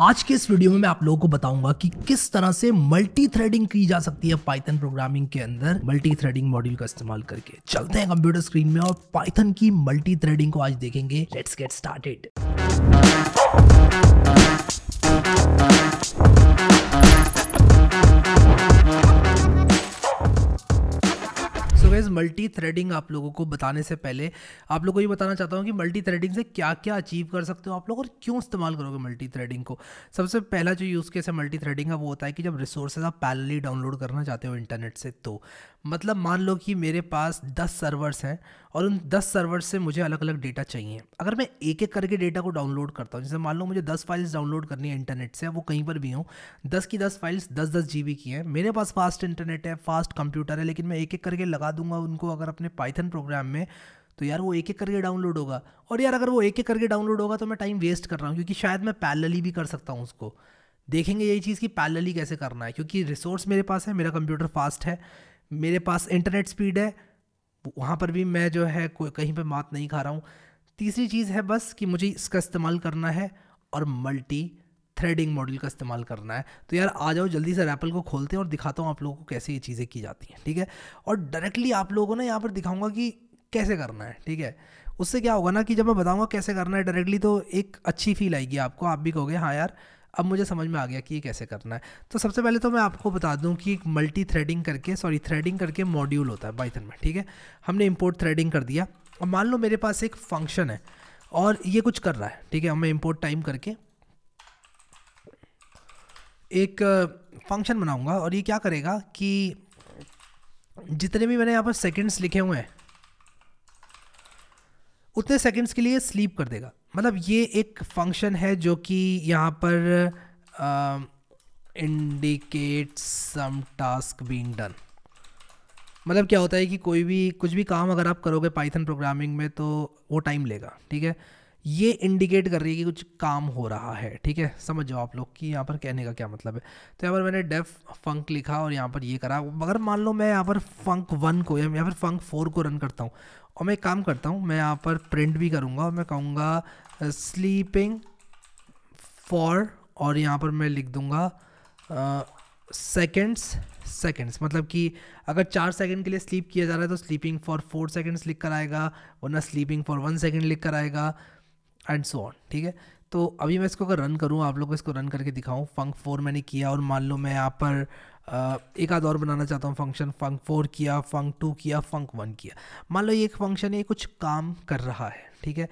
आज के इस वीडियो में मैं आप लोगों को बताऊंगा कि किस तरह से मल्टी थ्रेडिंग की जा सकती है पाइथन प्रोग्रामिंग के अंदर मल्टी थ्रेडिंग मॉड्यूल का इस्तेमाल करके चलते हैं कंप्यूटर स्क्रीन में और पाइथन की मल्टी थ्रेडिंग को आज देखेंगे let's get started guys multi threading आप लोगों को बताने से पहले आप लोगों को ये बताना चाहता हूँ कि मल्टी थ्रेडिंग से क्या क्या अचीव कर सकते हो आप लोग और क्यों इस्तेमाल करोगे मल्टी थ्रेडिंग को सबसे पहला जो यूज़ केस है मल्टी थ्रेडिंग का वो होता है कि जब रिसोर्सेज आप पैरेलली डाउनलोड करना चाहते हो इंटरनेट से तो मतलब मान लो कि मेरे पास दस सर्वर्स हैं और उन दस सर्वर्स से मुझे अलग अलग डेटा चाहिए अगर मैं एक एक करके डेटा को डाउनलोड करता हूँ जैसे मान लो मुझे दस फाइल्स डाउनलोड करनी है इंटरनेट से वो कहीं पर भी हों दस की दस फाइल्स दस दस जी की हैं मेरे पास फास्ट इंटरनेट है फास्ट कंप्यूटर है लेकिन मैं एक एक करके लगा दूंगा दूंगा उनको अगर अपने पाइथन प्रोग्राम में तो यार वो एक एक करके डाउनलोड होगा और यार अगर वो एक एक करके डाउनलोड होगा तो मैं टाइम वेस्ट कर रहा हूँ क्योंकि शायद मैं पैलली भी कर सकता हूँ उसको देखेंगे यही चीज़ कि पैलली कैसे करना है क्योंकि रिसोर्स मेरे पास है मेरा कंप्यूटर फास्ट है मेरे पास इंटरनेट स्पीड है वहाँ पर भी मैं जो है कोई कहीं पर मात नहीं खा रहा हूँ तीसरी चीज़ है बस कि मुझे इसका इस्तेमाल करना है और मल्टी थ्रेडिंग मॉडल का इस्तेमाल करना है तो यार आ जाओ जल्दी से रैपल को खोलते हैं और दिखाता हूँ आप लोगों को कैसे ये चीज़ें की जाती हैं ठीक है और डायरेक्टली आप लोगों को ना यहाँ पर दिखाऊंगा कि कैसे करना है ठीक है उससे क्या होगा ना कि जब मैं बताऊँगा कैसे करना है डायरेक्टली तो एक अच्छी फील आएगी आपको आप भी कहोगे हाँ यार अब मुझे समझ में आ गया कि ये कैसे करना है तो सबसे पहले तो मैं आपको बता दूं कि एक मल्टी थ्रेडिंग करके सॉरी थ्रेडिंग करके मॉड्यूल होता है बाइथन में ठीक है हमने इंपोर्ट थ्रेडिंग कर दिया अब मान लो मेरे पास एक फंक्शन है और ये कुछ कर रहा है ठीक है हमें इंपोर्ट टाइम करके एक फंक्शन बनाऊंगा और ये क्या करेगा कि जितने भी मैंने यहाँ पर सेकंड्स लिखे हुए हैं उतने सेकंड्स के लिए स्लीप कर देगा मतलब ये एक फंक्शन है जो कि यहाँ पर indicate some task been done मतलब क्या होता है कि कोई भी कुछ भी काम अगर आप करोगे पाइथन प्रोग्रामिंग में तो वो टाइम लेगा ठीक है ये इंडिकेट कर रही है कि कुछ काम हो रहा है ठीक है समझ जाओ आप लोग कि यहाँ पर कहने का क्या मतलब है तो यहाँ पर मैंने डेफ फंक लिखा और यहाँ पर ये करा मगर मान लो मैं यहाँ पर फंक वन को या यहाँ पर फंक फोर को रन करता हूँ और मैं काम करता हूँ मैं यहाँ पर प्रिंट भी करूँगा और मैं कहूँगा स्लीपिंग फॉर और यहाँ पर मैं लिख दूँगा सेकेंड्स सेकेंड्स मतलब कि अगर चार सेकेंड के लिए स्लीप किया जा रहा है तो स्लीपिंग फॉर फोर सेकेंड्स लिख कर आएगा वरना स्लीपिंग फॉर वन सेकेंड लिख कर आएगा एंड सो ऑन ठीक है तो अभी मैं इसको अगर रन करूँ आप लोग को इसको रन करके दिखाऊँ फंक फोर मैंने किया और मान लो मैं यहाँ पर एक आध और बनाना चाहता हूँ फंक्शन फंक फोर किया फंक टू किया फंक वन किया मान लो ये एक फंक्शन ये कुछ काम कर रहा है ठीक है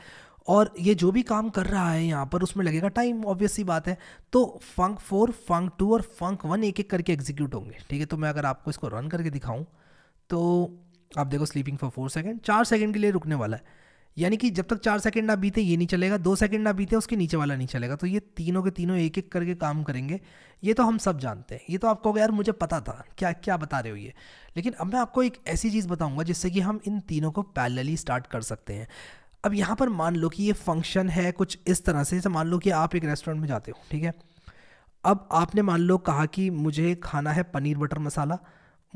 और ये जो भी काम कर रहा है यहाँ पर उसमें लगेगा टाइम ऑब्वियस सी बात है तो फंक फोर फंक टू और फंक वन एक एक करके एग्जीक्यूट होंगे ठीक है तो मैं अगर आपको इसको रन करके दिखाऊँ तो आप देखो स्लीपिंग फॉर फोर सेकेंड चार सेकेंड के लिए रुकने वाला है यानी कि जब तक चार सेकंड ना बीते ये नहीं चलेगा दो सेकंड ना बीते उसके नीचे वाला नहीं चलेगा तो ये तीनों के तीनों एक एक करके काम करेंगे ये तो हम सब जानते हैं ये तो आपको यार मुझे पता था क्या क्या बता रहे हो ये लेकिन अब मैं आपको एक ऐसी चीज़ बताऊँगा जिससे कि हम इन तीनों को पैलली स्टार्ट कर सकते हैं अब यहाँ पर मान लो कि ये फंक्शन है कुछ इस तरह से जैसे मान लो कि आप एक रेस्टोरेंट में जाते हो ठीक है अब आपने मान लो कहा कि मुझे खाना है पनीर बटर मसाला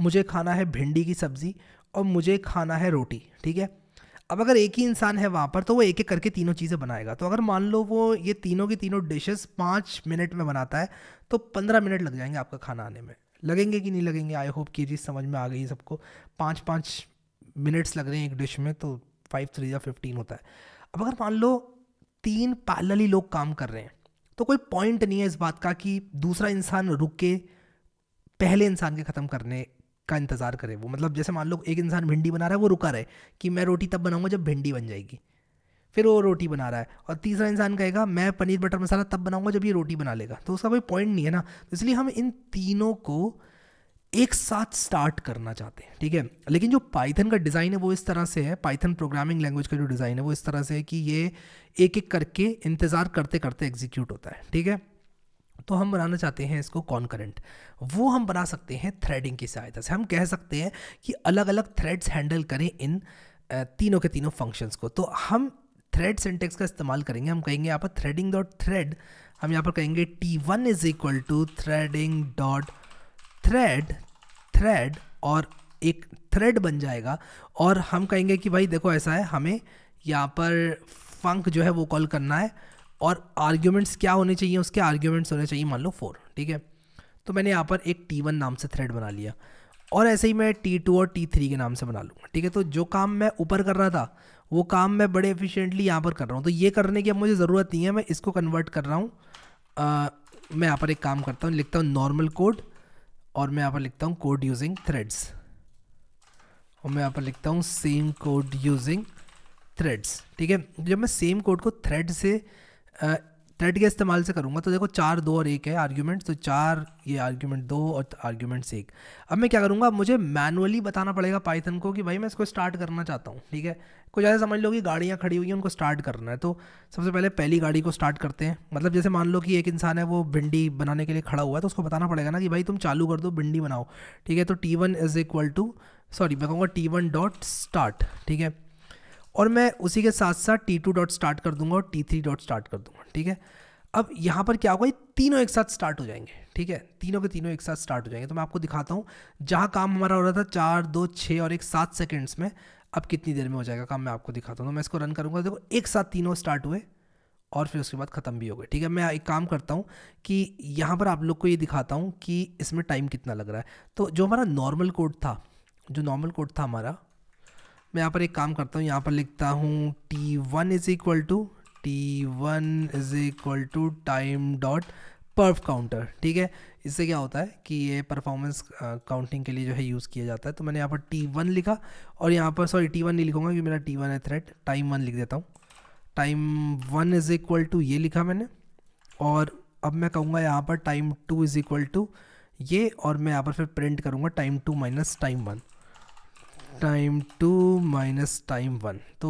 मुझे खाना है भिंडी की सब्ज़ी और मुझे खाना है रोटी ठीक है अब अगर एक ही इंसान है वहाँ पर तो वो एक एक करके तीनों चीज़ें बनाएगा तो अगर मान लो वो ये तीनों की तीनों डिशेस पाँच मिनट में बनाता है तो पंद्रह मिनट लग जाएंगे आपका खाना आने में लगेंगे कि नहीं लगेंगे आई होप कि चीज़ समझ में आ गई सबको पाँच पाँच मिनट्स लग रहे हैं एक डिश में तो फाइव थ्री या फिफ्टीन होता है अब अगर मान लो तीन पैरलली लोग काम कर रहे हैं तो कोई पॉइंट नहीं है इस बात का कि दूसरा इंसान रुक के पहले इंसान के ख़त्म करने का इंतज़ार करे वो मतलब जैसे मान लो एक इंसान भिंडी बना रहा है वो रुका रहे कि मैं रोटी तब बनाऊँगा जब भिंडी बन जाएगी फिर वो रोटी बना रहा है और तीसरा इंसान कहेगा मैं पनीर बटर मसाला तब बनाऊंगा जब ये रोटी बना लेगा तो उसका कोई पॉइंट नहीं है ना तो इसलिए हम इन तीनों को एक साथ स्टार्ट करना चाहते हैं ठीक है लेकिन जो पाइथन का डिज़ाइन है वो इस तरह से है पाइथन प्रोग्रामिंग लैंग्वेज का जो डिज़ाइन है वो इस तरह से है कि ये एक एक करके इंतज़ार करते करते एग्जीक्यूट होता है ठीक है तो हम बनाना चाहते हैं इसको कॉन्करेंट वो हम बना सकते हैं थ्रेडिंग की सहायता से हम कह सकते हैं कि अलग अलग थ्रेड्स हैंडल करें इन तीनों के तीनों फंक्शंस को तो हम थ्रेड सिंटेक्स का इस्तेमाल करेंगे हम कहेंगे यहाँ पर थ्रेडिंग डॉट थ्रेड हम यहाँ पर कहेंगे T one is equal to threading dot thread thread और एक थ्रेड बन जाएगा और हम कहेंगे कि भाई देखो ऐसा है हमें यहाँ पर फंक जो है वो कॉल करना है और आर्ग्यूमेंट्स क्या होने चाहिए उसके आर्ग्यूमेंट्स होने चाहिए मान लो फोर ठीक है तो मैंने यहाँ पर एक टी वन नाम से थ्रेड बना लिया और ऐसे ही मैं टी टू और टी थ्री के नाम से बना लूँगा ठीक है तो जो काम मैं ऊपर कर रहा था वो काम मैं बड़े एफिशिएंटली यहाँ पर कर रहा हूँ तो ये करने की अब मुझे ज़रूरत नहीं है मैं इसको कन्वर्ट कर रहा हूँ मैं यहाँ पर एक काम करता हूँ लिखता हूँ नॉर्मल कोड और मैं यहाँ पर लिखता हूँ कोड यूजिंग थ्रेड्स और मैं यहाँ पर लिखता हूँ सेम कोड यूजिंग थ्रेड्स ठीक है जब मैं सेम कोड को थ्रेड से थ्रेड के इस्तेमाल से करूँगा तो देखो चार दो और एक है आर्ग्यूमेंट तो चार ये आर्ग्यूमेंट दो और आर्ग्यूमेंट्स एक अब मैं क्या करूँगा मुझे मैनुअली बताना पड़ेगा पाइथन को कि भाई मैं इसको स्टार्ट करना चाहता हूँ ठीक है कुछ ऐसा समझ लो कि गाड़ियाँ खड़ी हुई हैं उनको स्टार्ट करना है तो सबसे पहले पहली गाड़ी को स्टार्ट करते हैं मतलब जैसे मान लो कि एक इंसान है वो भिंडी बनाने के लिए खड़ा हुआ है तो उसको बताना पड़ेगा ना कि भाई तुम चालू कर दो भिंडी बनाओ ठीक है तो T one is equal to sorry मैं कहूँगा टी वन डॉट स्टार्ट ठीक है और मैं उसी के साथ साथ टी टू डॉट स्टार्ट कर दूंगा और टी थ्री डॉट स्टार्ट कर दूंगा ठीक है अब यहाँ पर क्या होगा ये तीनों एक साथ स्टार्ट हो जाएंगे ठीक है तीनों के तीनों एक साथ स्टार्ट हो जाएंगे तो मैं आपको दिखाता हूँ जहाँ काम हमारा हो रहा था चार दो छः और एक सात सेकेंड्स में अब कितनी देर में हो जाएगा काम मैं आपको दिखाता हूँ तो मैं इसको रन करूँगा देखो एक साथ तीनों स्टार्ट हुए और फिर उसके बाद ख़त्म भी हो गए ठीक है मैं एक काम करता हूँ कि यहाँ पर आप लोग को ये दिखाता हूँ कि इसमें टाइम कितना लग रहा है तो जो हमारा नॉर्मल कोड था जो नॉर्मल कोड था हमारा मैं यहाँ पर एक काम करता हूँ यहाँ पर लिखता हूँ T one is equal to T one is equal to time dot perf counter ठीक है इससे क्या होता है कि ये परफॉर्मेंस काउंटिंग के लिए जो है यूज़ किया जाता है तो मैंने यहाँ पर टी वन लिखा और यहाँ पर सॉरी टी वन नहीं लिखूंगा क्योंकि मेरा टी वन है थ्रेड टाइम वन लिख देता हूँ time one is equal to ये लिखा मैंने और अब मैं कहूँगा यहाँ पर time two is equal to ये और मैं यहाँ पर फिर प्रिंट करूँगा time two minus time one time two minus time one तो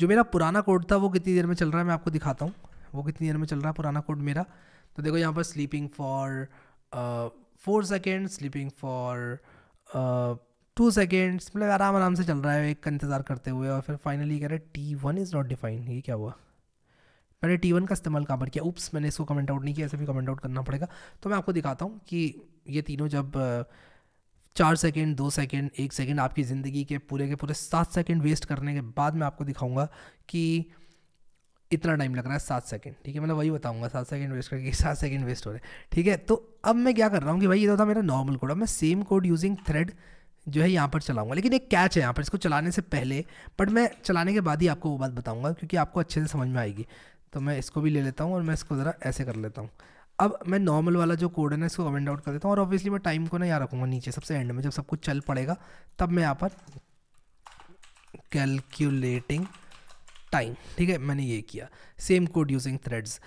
जो मेरा पुराना कोड था वो कितनी देर में चल रहा है मैं आपको दिखाता हूँ वो कितनी देर में चल रहा है पुराना कोड मेरा तो देखो यहाँ पर sleeping for four second sleeping for two seconds मतलब आराम आराम से चल रहा है एक का इंतज़ार करते हुए और फिर फाइनली कह रहे T one is not defined ये क्या हुआ मैंने टी वन का इस्तेमाल कहाँ पर किया उप्स मैंने इसको कमेंट आउट नहीं किया ऐसे भी कमेंट आउट करना पड़ेगा तो मैं आपको दिखाता हूँ कि ये तीनों जब uh, चार सेकेंड दो सेकेंड एक सेकेंड आपकी ज़िंदगी के पूरे के पूरे सात सेकेंड वेस्ट करने के बाद मैं आपको दिखाऊंगा कि इतना टाइम लग रहा है सात सेकंड ठीक है मतलब वही बताऊंगा सात सेकंड वेस्ट करके सात सेकंड वेस्ट हो रहे हैं ठीक है तो अब मैं क्या कर रहा हूँ कि भाई ये तो था मेरा नॉर्मल कोड अब मैं सेम कोड यूजिंग थ्रेड जो है यहाँ पर चलाऊंगा लेकिन एक कैच है यहाँ पर इसको चलाने से पहले बट मैं चलाने के बाद ही आपको वो बात बताऊँगा क्योंकि आपको अच्छे से समझ में आएगी तो मैं इसको भी ले लेता हूँ और मैं इसको ज़रा ऐसे कर लेता हूँ अब मैं नॉर्मल वाला जो कोड है ना इसको कमेंट आउट कर देता हूँ और ऑब्वियसली मैं टाइम को ना यहाँ रखूँगा नीचे सबसे एंड में जब सब कुछ चल पड़ेगा तब मैं यहाँ पर कैलकुलेटिंग टाइम ठीक है मैंने ये किया सेम कोड यूजिंग थ्रेड्स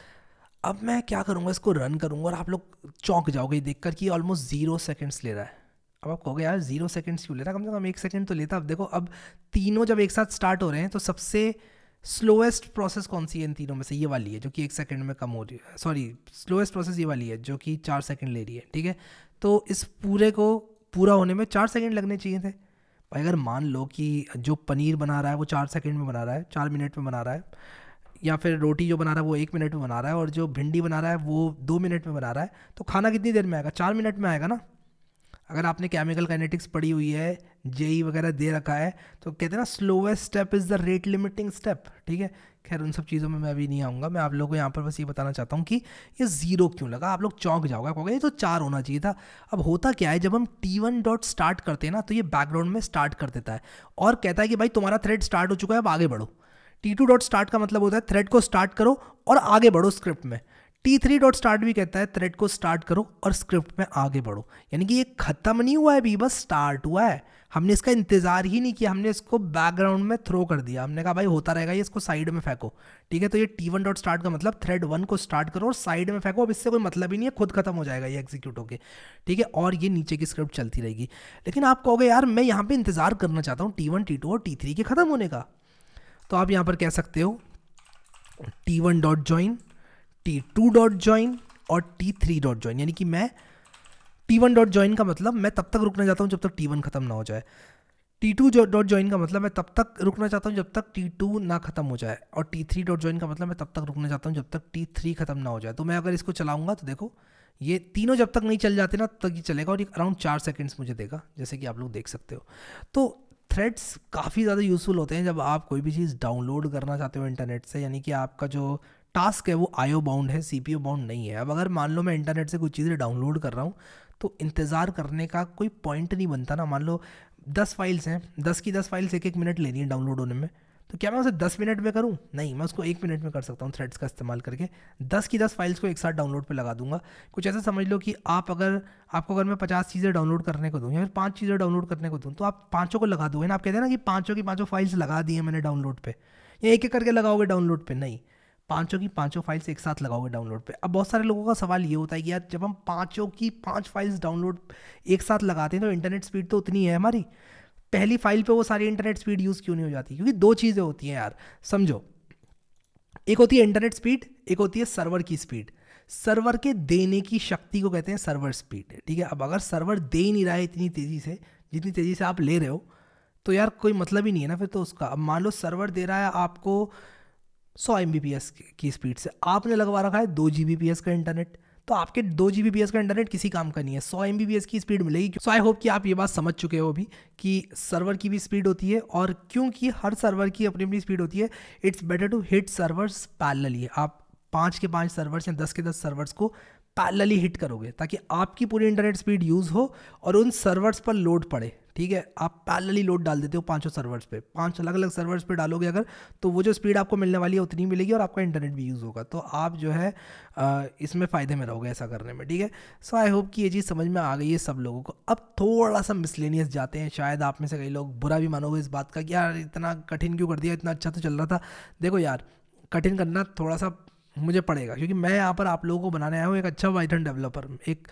अब मैं क्या करूँगा इसको रन करूँगा और आप लोग चौंक जाओगे देख कर कि ऑलमोस्ट ज़ीरो सेकेंड्स ले रहा है अब आप कहोगे यार ज़ीरो सेकेंड्स क्यों ले रहा है कम से कम एक सेकेंड तो लेता अब देखो अब तीनों जब एक साथ स्टार्ट हो रहे हैं तो सबसे स्लोएस्ट प्रोसेस कौन सी है इन तीनों में से ये वाली है जो कि एक सेकंड में कम हो रही है सॉरी स्लोएस्ट प्रोसेस ये वाली है जो कि चार सेकंड ले रही है ठीक है तो इस पूरे को पूरा होने में चार सेकंड लगने चाहिए थे भाई अगर मान लो कि जो पनीर बना रहा है वो चार सेकंड में बना रहा है चार मिनट में बना रहा है या फिर रोटी जो बना रहा है वो एक मिनट में बना रहा है और जो भिंडी बना रहा है वो दो मिनट में बना रहा है तो खाना कितनी देर में आएगा चार मिनट में आएगा ना अगर आपने केमिकल काइनेटिक्स पढ़ी हुई है जेई e वगैरह दे रखा है तो कहते हैं ना slowest step is the rate limiting step ठीक है खैर उन सब चीज़ों में मैं अभी नहीं आऊँगा मैं आप लोगों को यहाँ पर बस ये बताना चाहता हूँ कि ये ज़ीरो क्यों लगा आप लोग चौंक जाओगे आप कहोगे ये तो चार होना चाहिए था अब होता क्या है जब हम टी वन डॉट स्टार्ट करते हैं ना तो ये बैकग्राउंड में स्टार्ट कर देता है और कहता है कि भाई तुम्हारा थ्रेड स्टार्ट हो चुका है अब आगे बढ़ो टी टू डॉट स्टार्ट का मतलब होता है थ्रेड को स्टार्ट करो और आगे बढ़ो स्क्रिप्ट में टी थ्री डॉट स्टार्ट भी कहता है थ्रेड को स्टार्ट करो और स्क्रिप्ट में आगे बढ़ो यानी कि ये ख़त्म नहीं हुआ है अभी बस स्टार्ट हुआ है हमने इसका इंतज़ार ही नहीं किया हमने इसको बैकग्राउंड में थ्रो कर दिया हमने कहा भाई होता रहेगा ये इसको साइड में फेंको ठीक है तो ये टी वन डॉट स्टार्ट का मतलब थ्रेड वन को स्टार्ट करो और साइड में फेंको अब इससे कोई मतलब ही नहीं है खुद खत्म हो जाएगा ये एग्जीक्यूट होकर ठीक है और ये नीचे की स्क्रिप्ट चलती रहेगी लेकिन आप कहोगे यार मैं यहाँ पर इंतज़ार करना चाहता हूँ टी वन टी टू और टी थ्री के ख़त्म होने का तो आप यहाँ पर कह सकते हो T one dot join T two dot join और टी थ्री डॉट ज्वाइन यानी कि मैं टी वन डॉट ज्वाइन का मतलब मैं तब तक रुकना चाहता हूँ जब तक टी वन ख़त्म ना हो जाए टी टू डॉट ज्वाइन का मतलब मैं तब तक रुकना चाहता हूँ जब तक टी टू ना खत्म हो जाए और टी थ्री डॉट ज्वाइन का मतलब मैं तब तक रुकना चाहता हूँ जब तक टी थ्री खत्म ना हो जाए तो मैं अगर इसको चलाऊंगा तो देखो ये तीनों जब तक नहीं चल जाते ना तब तक ये चलेगा और ये अराउंड चार सेकेंड्स मुझे देगा जैसे कि आप लोग देख सकते हो तो थ्रेड्स काफ़ी ज़्यादा यूज़फुल होते हैं जब आप कोई भी चीज़ डाउनलोड करना चाहते हो इंटरनेट से यानी कि आपका जो टास्क है वो आईओ बाउंड है सीपीयू बाउंड नहीं है अब अगर मान लो मैं इंटरनेट से कुछ चीज़ें डाउनलोड कर रहा हूँ तो इंतज़ार करने का कोई पॉइंट नहीं बनता ना मान लो दस फाइल्स हैं दस की दस फाइल्स एक एक मिनट लेनी है डाउनलोड होने में तो क्या मैं उसे दस मिनट में करूँ नहीं मैं उसको एक मिनट में कर सकता हूँ थ्रेड्स का इस्तेमाल करके दस की दस फाइल्स को एक साथ डाउनलोड पर लगा दूंगा कुछ ऐसा समझ लो कि आप अगर आपको अगर मैं पचास चीज़ें डाउनलोड करने को दूँ या फिर पाँच चीज़ें डाउनलोड करने को दूँ तो आप पाँचों को लगा दोगे ना आप कहते हैं ना कि पाँचों की पाँचों फाइल्स लगा दी हैं मैंने डाउनलोड पर या एक एक करके लगाओगे डाउनलोड पर नहीं पांचों की पांचों फाइल्स एक साथ लगाओगे डाउनलोड पे अब बहुत सारे लोगों का सवाल ये होता है कि यार जब हम पांचों की पांच फाइल्स डाउनलोड एक साथ लगाते हैं तो इंटरनेट स्पीड तो उतनी है हमारी पहली फाइल पे वो सारी इंटरनेट स्पीड यूज़ क्यों नहीं हो जाती क्योंकि दो चीज़ें होती हैं यार समझो एक होती है इंटरनेट स्पीड एक होती है सर्वर की स्पीड सर्वर के देने की शक्ति को कहते हैं सर्वर स्पीड ठीक है अब अगर सर्वर दे ही नहीं रहा है इतनी तेज़ी से जितनी तेज़ी से आप ले रहे हो तो यार कोई मतलब ही नहीं है ना फिर तो उसका अब मान लो सर्वर दे रहा है आपको सौ एम की स्पीड से आपने लगवा रखा है दो जी का इंटरनेट तो आपके दो जी का इंटरनेट किसी काम का नहीं है सौ एम की स्पीड मिलेगी सो आई होप कि आप ये बात समझ चुके हो अभी कि सर्वर की भी स्पीड होती है और क्योंकि हर सर्वर की अपनी अपनी स्पीड होती है it's better to hit servers parallelly आप पाँच के पाँच सर्वर्स या दस के दस सर्वर्स को पैरेलली हिट करोगे ताकि आपकी पूरी इंटरनेट स्पीड यूज़ हो और उन सर्वर्स पर लोड पड़े ठीक है आप पैरेलली लोड डाल देते हो पाँचों सर्वर्स पे पांच अलग अलग सर्वर्स पे डालोगे अगर तो वो जो स्पीड आपको मिलने वाली है उतनी मिलेगी और आपका इंटरनेट भी यूज़ होगा तो आप जो है इसमें फ़ायदे में रहोगे ऐसा करने में ठीक है सो आई होप कि ये चीज़ समझ में आ गई है सब लोगों को अब थोड़ा सा मिसलेनियस जाते हैं शायद आप में से कई लोग बुरा भी मानोगे इस बात का कि यार इतना कठिन क्यों कर दिया इतना अच्छा तो चल रहा था देखो यार कठिन करना थोड़ा सा मुझे पड़ेगा क्योंकि मैं यहाँ पर आप लोगों को बनाने आया हूँ एक अच्छा पाइथन डेवलपर एक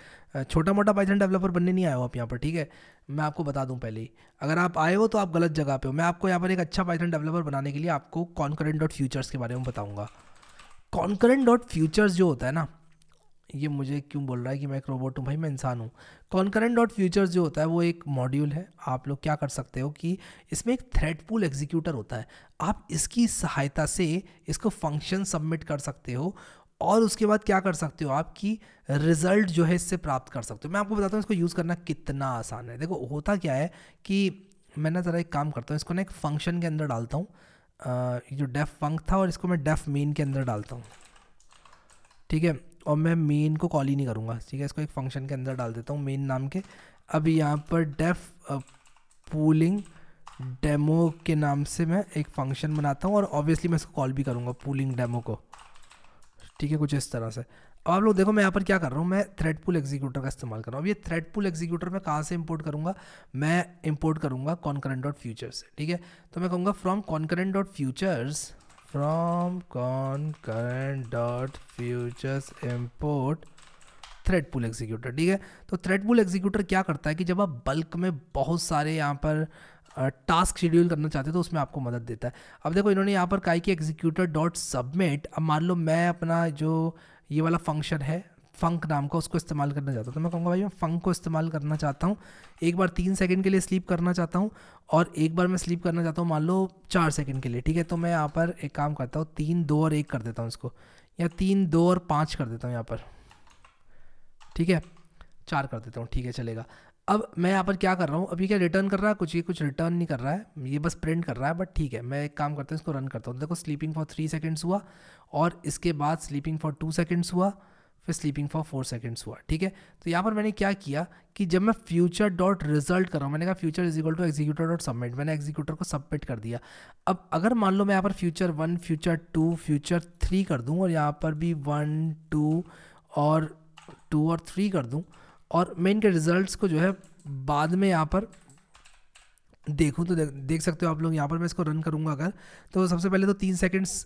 छोटा मोटा पाइथन डेवलपर बनने नहीं आया हूँ आप यहाँ पर ठीक है मैं आपको बता दूँ पहले ही अगर आप आए हो तो आप गलत जगह पे हो मैं आपको यहाँ पर एक अच्छा पाइथन डेवलपर बनाने के लिए आपको कॉन्करेंट डॉट फ्यूचर्स के बारे में बताऊँगा कॉन्करेंट डॉट फ्यूचर्स जो होता है ना ये मुझे क्यों बोल रहा है कि मैं एक रोबोट हूँ भाई मैं इंसान हूँ कॉन्करेंट डॉट फ्यूचर्स जो होता है वो एक मॉड्यूल है आप लोग क्या कर सकते हो कि इसमें एक थ्रेड पूल एग्जीक्यूटर होता है आप इसकी सहायता से इसको फंक्शन सबमिट कर सकते हो और उसके बाद क्या कर सकते हो आपकी रिजल्ट जो है इससे प्राप्त कर सकते हो मैं आपको बताता हूँ इसको यूज़ करना कितना आसान है देखो होता क्या है कि मैं ना ज़रा एक काम करता हूँ इसको ना एक फंक्शन के अंदर डालता हूँ जो डेफ फंक था और इसको मैं डेफ मेन के अंदर डालता हूँ ठीक है और मैं मेन को कॉल ही नहीं करूँगा ठीक है इसको एक फंक्शन के अंदर डाल देता हूँ मेन नाम के अब यहाँ पर डेफ पूलिंग डेमो के नाम से मैं एक फंक्शन बनाता हूँ और ऑब्वियसली मैं इसको कॉल भी करूँगा पूलिंग डेमो को ठीक है कुछ इस तरह से अब आप लोग देखो मैं यहाँ पर क्या कर रहा हूँ मैं थ्रेड पुल एग्जीक्यूटर का इस्तेमाल कर रहा हूँ अब ये थ्रेड पुल एग्जीक्यूटर मैं कहाँ से इंपोर्ट करूँगा मैं इंपोर्ट करूँगा कॉन्करेंट डॉट फ्यूचर्स से ठीक है तो मैं कहूँगा from concurrent dot futures from current dot futures import thread pool executor ठीक है तो थ्रेड पुल एग्जीक्यूटर क्या करता है कि जब आप बल्क में बहुत सारे यहाँ पर टास्क शेड्यूल करना चाहते हो तो उसमें आपको मदद देता है अब देखो इन्होंने यहाँ पर कहा कि एग्जीक्यूटर डॉट सबमिट अब मान लो मैं अपना जो ये वाला फंक्शन है फ़ंक नाम का उसको इस्तेमाल करना चाहता हूँ तो मैं कहूँगा भाई मैं फ़ंक को इस्तेमाल करना चाहता हूँ एक बार तीन सेकंड के लिए स्लीप करना चाहता हूँ और एक बार मैं स्लीप करना चाहता हूँ मान लो चार सेकंड के लिए ठीक है तो मैं यहाँ पर एक काम करता हूँ तीन दो और एक कर देता हूँ इसको या तीन दो और पाँच कर देता हूँ यहाँ पर ठीक है चार कर देता हूँ ठीक है चलेगा अब मैं यहाँ पर क्या कर रहा हूँ अभी क्या रिटर्न कर रहा है कुछ ये कुछ रिटर्न नहीं कर रहा है ये बस प्रिंट कर रहा है बट ठीक है मैं एक काम करता हूँ इसको रन करता हूँ देखो स्लीपिंग फॉर थ्री सेकेंड्स हुआ और इसके बाद स्लीपिंग फॉर टू सेकेंड्स हुआ स्लीपिंग फॉर फोर सेकेंड्स हुआ ठीक है तो यहाँ पर मैंने क्या किया कि जब मैं फ्यूचर डॉट रिजल्ट कर रहा हूँ मैंने कहा future is equal to executor dot submit मैंने एग्जीक्यूटर को सबमिट कर दिया अब अगर मान लो मैं यहाँ पर future one future two future three कर दूँ और यहाँ पर भी वन टू और टू और थ्री कर दूँ और मैं इनके रिजल्ट को जो है बाद में यहाँ पर देखूँ तो देख, देख सकते हो आप लोग यहाँ पर मैं इसको रन करूँगा अगर तो सबसे पहले तो तीन सेकेंड्स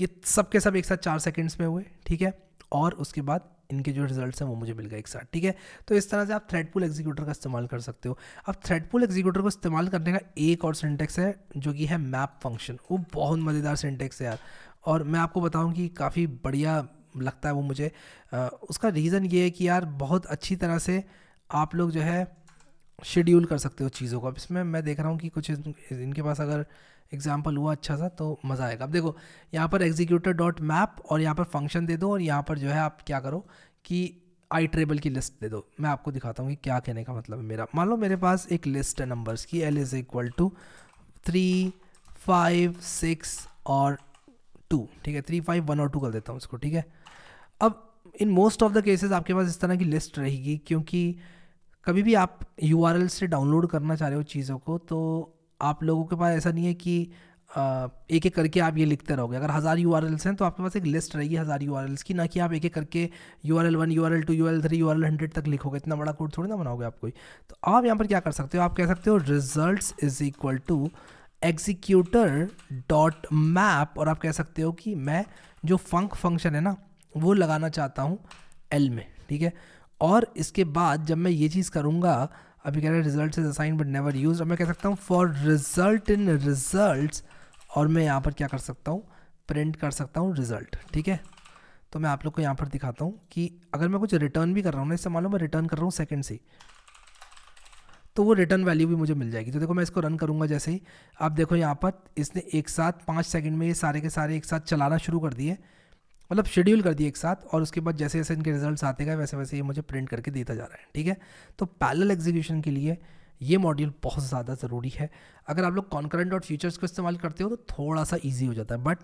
ये सब के सब एक साथ चार सेकेंड्स में हुए ठीक है और उसके बाद इनके जो रिज़ल्ट हैं वो मुझे मिल गए एक साथ ठीक है तो इस तरह से आप थ्रेडपुल एग्जीक्यूटर का इस्तेमाल कर सकते हो अब थ्रेडपुल एग्जीक्यूटर को इस्तेमाल करने का एक और सिंटेक्स है जो कि है मैप फंक्शन वो बहुत मज़ेदार सिंटेक्स है यार और मैं आपको बताऊँ कि काफ़ी बढ़िया लगता है वो मुझे आ, उसका रीज़न ये है कि यार बहुत अच्छी तरह से आप लोग जो है शेड्यूल कर सकते हो चीज़ों को अब इसमें मैं देख रहा हूँ कि कुछ इनके पास अगर एग्जाम्पल हुआ अच्छा सा तो मज़ा आएगा अब देखो यहाँ पर एग्जीक्यूटर डॉट मैप और यहाँ पर फंक्शन दे दो और यहाँ पर जो है आप क्या करो कि आई ट्रेबल की लिस्ट दे दो मैं आपको दिखाता हूँ कि क्या कहने का मतलब है मेरा मान लो मेरे पास एक लिस्ट है नंबर्स की L is equal to three five six और टू ठीक है थ्री फाइव वन और टू कर देता हूँ उसको ठीक है अब in most of the cases आपके पास इस तरह की लिस्ट रहेगी क्योंकि कभी भी आप यू से डाउनलोड करना चाह रहे हो चीज़ों को तो आप लोगों के पास ऐसा नहीं है कि एक एक करके आप ये लिखते रहोगे अगर हज़ार यू हैं तो आपके पास एक लिस्ट रहेगी हज़ार यू की ना कि आप एक एक करके U R L one U R L two U L three U R L hundred तक लिखोगे इतना बड़ा कोड थोड़ी ना बनाओगे आप कोई तो आप यहाँ पर क्या कर सकते हो आप कह सकते हो result is equal to executor dot map और आप कह सकते हो कि मैं जो फंक फंक्शन है ना वो लगाना चाहता हूँ एल में ठीक है और इसके बाद जब मैं ये चीज़ करूँगा अभी कह रहे हैं result is assign but never use और मैं कह सकता हूँ फॉर रिजल्ट इन रिजल्ट और मैं यहाँ पर क्या कर सकता हूँ प्रिंट कर सकता हूँ रिजल्ट ठीक है तो मैं आप लोग को यहाँ पर दिखाता हूँ कि अगर मैं कुछ रिटर्न भी कर रहा हूँ ना इससे मान लो मैं रिटर्न कर रहा हूँ सेकेंड से तो वो रिटर्न वैल्यू भी मुझे मिल जाएगी तो देखो मैं इसको रन करूँगा जैसे ही आप देखो यहाँ पर इसने एक साथ पाँच सेकेंड में ये सारे के सारे एक साथ चलाना शुरू कर दिए मतलब शेड्यूल कर दिए एक साथ और उसके बाद जैसे जैसे इनके रिजल्ट्स आते गए वैसे वैसे ये मुझे प्रिंट करके देता जा रहा है ठीक है तो पैरल एग्जीक्यूशन के लिए ये मॉड्यूल बहुत ज़्यादा ज़रूरी है अगर आप लोग कॉन्करेंट और फ्यूचर्स को इस्तेमाल करते हो तो थोड़ा सा ईजी हो जाता है बट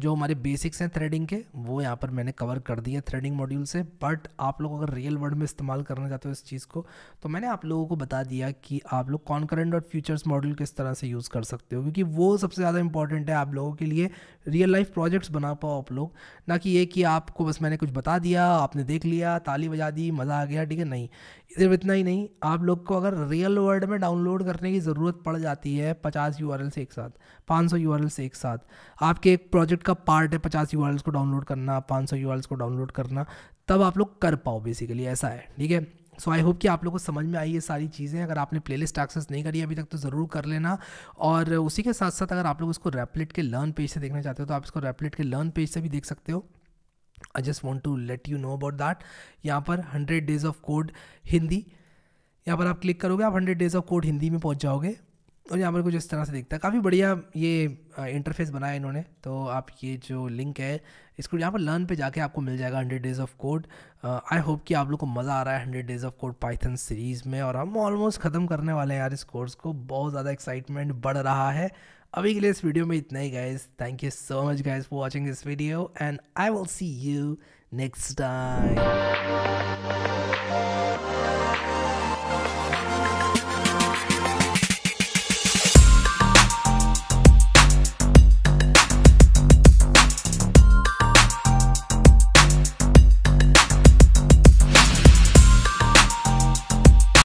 जो हमारे बेसिक्स हैं थ्रेडिंग के वो यहाँ पर मैंने कवर कर दिए थ्रेडिंग मॉड्यूल से बट आप लोग अगर रियल वर्ड में इस्तेमाल करना चाहते हो इस चीज़ को तो मैंने आप लोगों को बता दिया कि आप लोग कॉन्करेंट और फ्यूचर्स मॉड्यूल किस तरह से यूज़ कर सकते हो क्योंकि वो सबसे ज़्यादा इंपॉर्टेंट है आप लोगों के लिए रियल लाइफ प्रोजेक्ट्स बना पाओ आप लोग ना कि ये कि आपको बस मैंने कुछ बता दिया आपने देख लिया ताली बजा दी मज़ा आ गया ठीक है नहीं सिर्फ इतना ही नहीं आप लोग को अगर रियल वर्ल्ड में डाउनलोड करने की ज़रूरत पड़ जाती है पचास यू से एक साथ पाँच सौ यू से एक साथ आपके एक प्रोजेक्ट का पार्ट है पचास यू को डाउनलोड करना पाँच सौ यू को डाउनलोड करना तब आप लोग कर पाओ बेसिकली ऐसा है ठीक है सो आई होप कि आप लोगों को समझ में आई ये सारी चीज़ें अगर आपने प्ले लिस्ट एक्सेस नहीं करी अभी तक तो ज़रूर कर लेना और उसी के साथ साथ अगर आप लोग उसको रेपलेट के लर्न पेज से देखना चाहते हो तो आप इसको रेपलेट के लर्न पेज से भी देख सकते हो I just want to let you know about that यहाँ पर hundred days of code Hindi यहाँ पर आप क्लिक करोगे आप hundred days of code Hindi में पहुँच जाओगे और यहाँ पर कुछ इस तरह से दिखता है काफ़ी बढ़िया ये इंटरफेस बनाया इन्होंने तो आप ये जो लिंक है इसको यहाँ पर लर्न पे जाके आपको मिल जाएगा hundred days of code I hope कि आप लोग को मज़ा आ रहा है hundred days of code Python series में और हम ऑलमोस्ट ख़त्म करने वाले हैं यार इस कोर्स को बहुत ज़्यादा एक्साइटमेंट बढ़ रहा है अभी के लिए इस वीडियो में इतना ही guys thank you so much guys for watching this video and I will see you next time